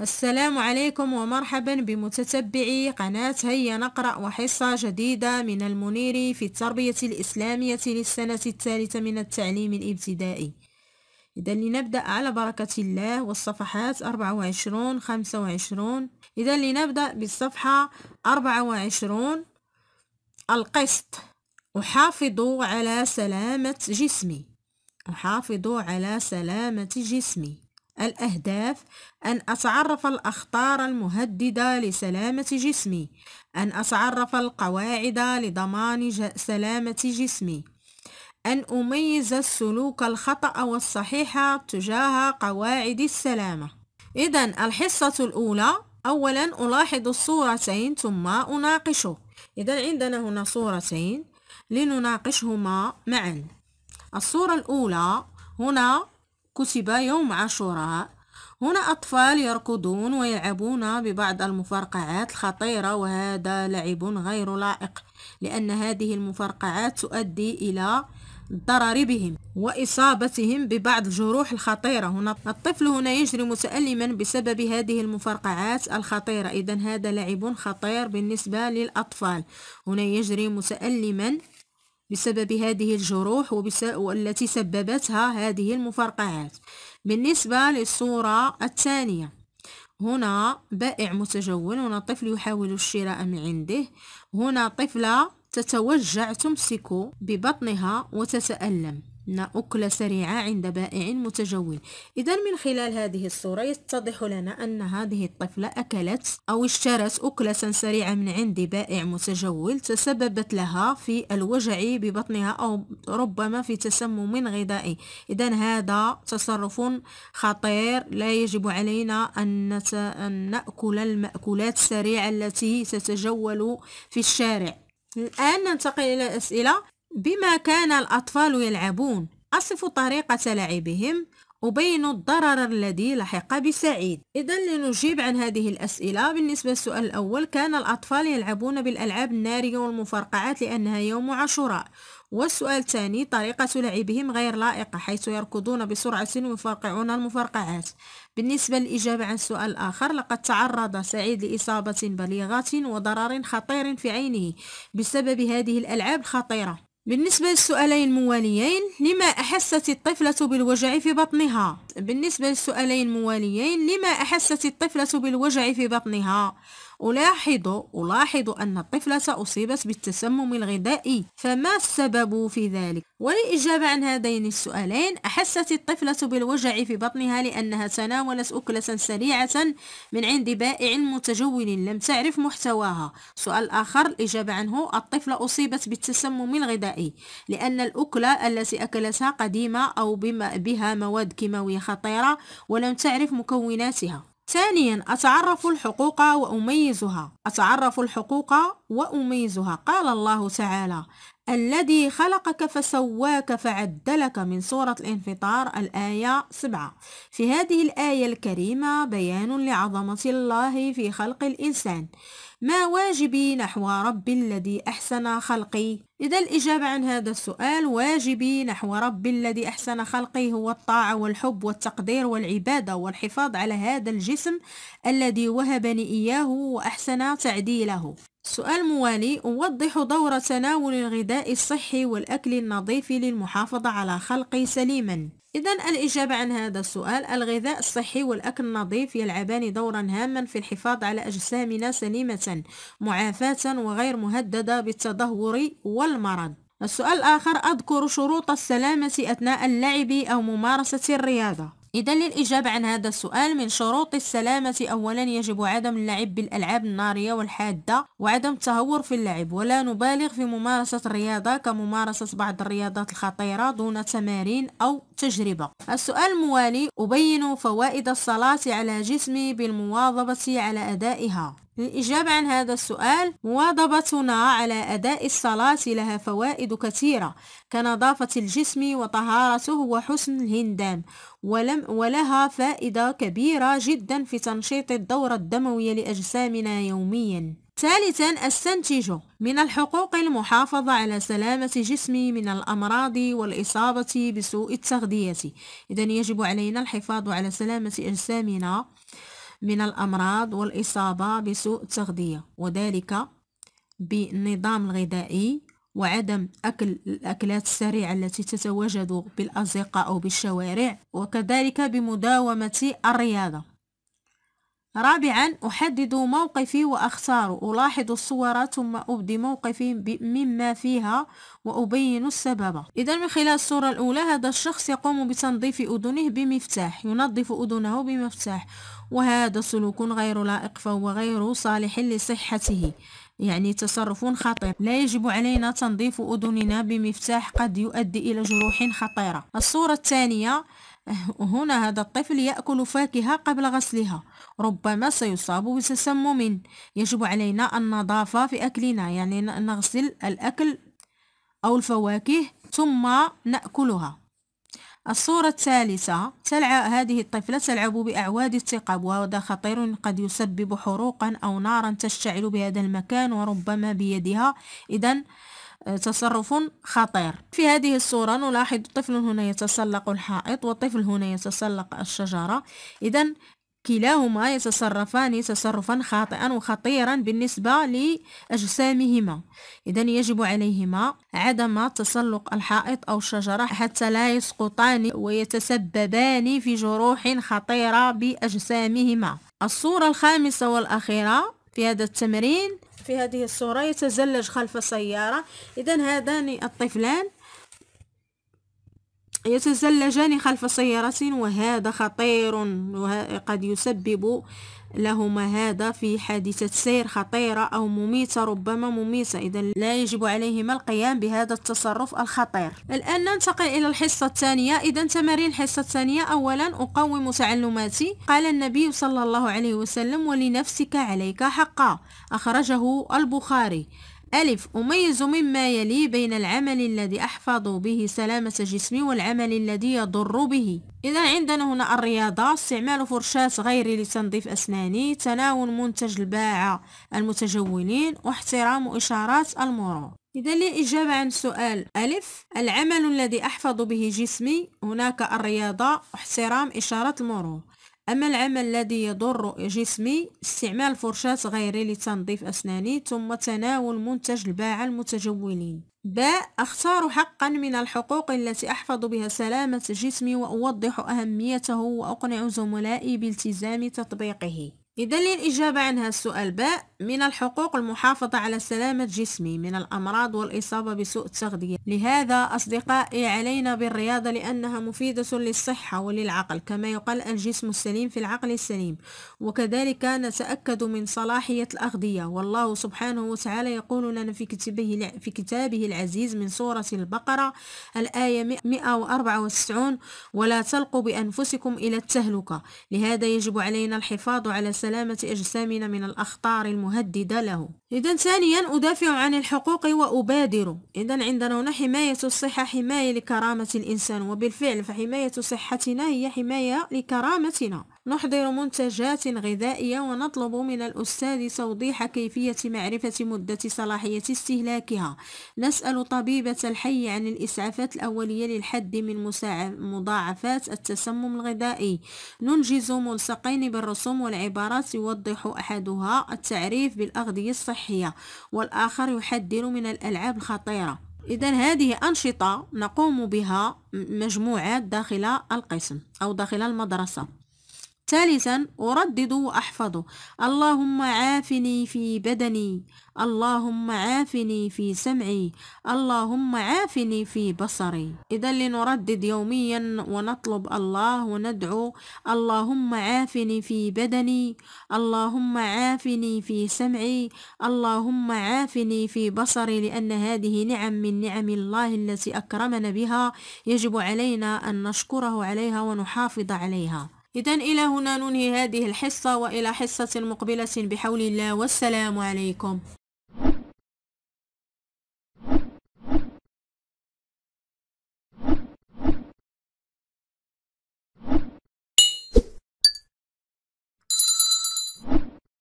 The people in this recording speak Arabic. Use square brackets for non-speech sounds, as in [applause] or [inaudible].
السلام عليكم ومرحبا بمتتبعي قناة هيا نقرأ وحصة جديدة من المنير في التربية الإسلامية للسنة الثالثة من التعليم الابتدائي إذا لنبدأ على بركة الله والصفحات 24 25 إذا لنبدأ بالصفحة 24 القسط أحافظ على سلامة جسمي أحافظ على سلامة جسمي الأهداف أن أتعرف الأخطار المهددة لسلامة جسمي أن أتعرف القواعد لضمان سلامة جسمي أن أميز السلوك الخطأ والصحيح تجاه قواعد السلامة إذا الحصة الأولى أولا ألاحظ الصورتين ثم أناقشه إذا عندنا هنا صورتين لنناقشهما معا الصورة الأولى هنا كتب يوم عاشوراء هنا أطفال يركضون ويلعبون ببعض المفرقعات الخطيرة وهذا لعب غير لائق لأن هذه المفرقعات تؤدي إلى الضرر بهم وإصابتهم ببعض الجروح الخطيرة هنا الطفل هنا يجري متألما بسبب هذه المفرقعات الخطيرة إذا هذا لعب خطير بالنسبة للأطفال هنا يجري متألما بسبب هذه الجروح والتي سببتها هذه المفرقعات بالنسبة للصورة الثانية هنا بائع متجول هنا طفل يحاول الشراء من عنده هنا طفلة تتوجع تمسك ببطنها وتتألم أكلة سريعة عند بائع متجول إذا من خلال هذه الصورة يتضح لنا أن هذه الطفلة أكلت أو اشترت أكلة سريعة من عند بائع متجول تسببت لها في الوجع ببطنها أو ربما في تسمم غذائي إذا هذا تصرف خطير لا يجب علينا أن نأكل المأكولات السريعة التي تتجول في الشارع الآن ننتقل إلى الأسئلة بما كان الأطفال يلعبون أصف طريقة لعبهم أبين الضرر الذي لحق بسعيد إذا لنجيب عن هذه الأسئلة بالنسبة للسؤال الأول كان الأطفال يلعبون بالألعاب النارية والمفرقعات لأنها يوم عاشوراء والسؤال الثاني طريقة لعبهم غير لائقة حيث يركضون بسرعة ويفرقعون المفرقعات بالنسبة للإجابة عن السؤال الآخر لقد تعرض سعيد لإصابة بليغة وضرر خطير في عينه بسبب هذه الألعاب الخطيرة بالنسبة للسؤالين المواليين لما أحست الطفلة بالوجع في بطنها بالنسبة للسؤالين المواليين لما أحست الطفلة بالوجع في بطنها ألاحظ ألاحظ أن الطفلة أصيبت بالتسمم الغذائي فما السبب في ذلك؟ وللإجابة عن هذين السؤالين أحست الطفلة بالوجع في بطنها لأنها تناولت أكلة سريعة من عند بائع متجول لم تعرف محتواها سؤال آخر الإجابة عنه الطفلة أصيبت بالتسمم الغذائي لأن الأكلة التي أكلتها قديمة أو بما بها مواد كيماوية خطيرة ولم تعرف مكوناتها ثانيا أتعرف الحقوق وأميزها أتعرف الحقوق وأميزها قال الله تعالى الذي خلقك فسواك فعدلك من سورة الانفطار الآية 7 في هذه الآية الكريمة بيان لعظمة الله في خلق الإنسان ما واجبي نحو ربي الذي أحسن خلقي؟ إذا الإجابة عن هذا السؤال واجبي نحو ربي الذي أحسن خلقي هو الطاعة والحب والتقدير والعبادة والحفاظ على هذا الجسم الذي وهبني إياه وأحسن تعديله سؤال موالي أوضح دور تناول الغذاء الصحي والأكل النظيف للمحافظة على خلقي سليما إذا الإجابة عن هذا السؤال الغذاء الصحي والأكل النظيف يلعبان دورا هاما في الحفاظ على أجسامنا سليمة معافاة وغير مهددة بالتدهور والمرض السؤال الآخر أذكر شروط السلامة أثناء اللعب أو ممارسة الرياضة إذا للإجابة عن هذا السؤال من شروط السلامة أولا يجب عدم اللعب بالألعاب النارية والحادة وعدم التهور في اللعب ولا نبالغ في ممارسة الرياضة كممارسة بعض الرياضات الخطيرة دون تمارين أو تجربة السؤال الموالي أبين فوائد الصلاة على جسمي بالمواظبة على أدائها للإجابة عن هذا السؤال مواظبتنا على أداء الصلاة لها فوائد كثيرة كنظافة الجسم وطهارته وحسن الهندام ولم ولها فائدة كبيرة جدا في تنشيط الدورة الدموية لأجسامنا يوميا ثالثا استنتج من الحقوق المحافظة على سلامة جسمي من الأمراض والإصابة بسوء التغذية إذا يجب علينا الحفاظ على سلامة أجسامنا من الأمراض والإصابة بسوء التغذية وذلك بالنظام الغذائي وعدم أكل الأكلات السريعة التي تتواجد بالأزقة أو بالشوارع وكذلك بمداومة الرياضة رابعا أحدد موقفي وأختار ألاحظ الصور ثم أبدي موقفي مما فيها وأبين السبب إذا من خلال الصورة الأولى هذا الشخص يقوم بتنظيف أذنه بمفتاح ينظف أذنه بمفتاح وهذا سلوك غير لائق فهو غير صالح لصحته يعني تصرف خطير لا يجب علينا تنظيف أذننا بمفتاح قد يؤدي إلى جروح خطيرة الصورة الثانية [laughs] هنا هذا الطفل يأكل فاكهة قبل غسلها ربما سيصاب بتسمم يجب علينا النظافة في أكلنا يعني نغسل الأكل أو الفواكه ثم نأكلها الصورة الثالثة تلعب هذه الطفلة تلعب بأعواد الثقب وهذا خطير قد يسبب حروقا أو نارا تشتعل بهذا المكان وربما بيدها إذا تصرف خطير في هذه الصورة نلاحظ طفل هنا يتسلق الحائط وطفل هنا يتسلق الشجرة إذا كلاهما يتصرفان تصرفا خاطئا وخطيرا بالنسبة لأجسامهما إذا يجب عليهما عدم تسلق الحائط أو الشجرة حتى لا يسقطان ويتسببان في جروح خطيرة بأجسامهما الصورة الخامسة والأخيرة في هذا التمرين في هذه الصورة يتزلج خلف سيارة إذا هذان الطفلان يتزلجان خلف سيارة وهذا خطير وقد يسبب آه لهما هذا في حادثة سير خطيرة أو مميتة ربما مميتة إذا لا يجب عليهما القيام بهذا التصرف الخطير الآن ننتقل إلى الحصة الثانية إذا تمارين الحصة الثانية أولا أقوم تعلماتي قال النبي صلى الله عليه وسلم ولنفسك عليك حقا أخرجه البخاري ألف أميز مما يلي بين العمل الذي أحفظ به سلامة جسمي والعمل الذي يضر به إذا عندنا هنا الرياضة استعمال فرشاة غيري لتنظيف أسناني تناول منتج الباعة المتجولين واحترام إشارات المرور إذا لإجابة عن سؤال ألف العمل الذي أحفظ به جسمي هناك الرياضة واحترام إشارة المرور أما العمل الذي يضر جسمي استعمال فرشاة غيري لتنظيف أسناني ثم تناول منتج الباعة المتجولين ب أختار حقا من الحقوق التي أحفظ بها سلامة جسمي وأوضح أهميته وأقنع زملائي بالتزام تطبيقه إذا للإجابة عن هذا السؤال باء من الحقوق المحافظة على سلامة جسمي من الأمراض والإصابة بسوء التغذية لهذا أصدقائي علينا بالرياضة لأنها مفيدة للصحة وللعقل كما يقال الجسم السليم في العقل السليم وكذلك نتأكد من صلاحية الأغذية والله سبحانه وتعالى يقول لنا في كتابه, في كتابه العزيز من سورة البقرة الآية 194 ولا تلقوا بأنفسكم إلى التهلكة لهذا يجب علينا الحفاظ على سلامة سلامة أجسامنا من الأخطار المهددة له إذا ثانيا أدافع عن الحقوق وأبادر إذا عندنا هنا حماية الصحة حماية لكرامة الإنسان وبالفعل فحماية صحتنا هي حماية لكرامتنا نحضر منتجات غذائية ونطلب من الأستاذ توضيح كيفية معرفة مدة صلاحية استهلاكها نسأل طبيبة الحي عن الإسعافات الأولية للحد من مضاعفات التسمم الغذائي ننجز ملصقين بالرسوم والعبارات يوضح أحدها التعريف بالأغذية الصحية والآخر يحذر من الألعاب الخطيرة إذا هذه أنشطة نقوم بها مجموعات داخل القسم أو داخل المدرسة ثالثا أردد وأحفظ اللهم عافني في بدني اللهم عافني في سمعي اللهم عافني في بصري إذا لنردد يوميا ونطلب الله وندعو اللهم عافني في بدني اللهم عافني في سمعي اللهم عافني في بصري لأن هذه نعم من نعم الله التي أكرمنا بها يجب علينا أن نشكره عليها ونحافظ عليها إذا إلى هنا ننهي هذه الحصة وإلى حصة مقبلة بحول الله والسلام عليكم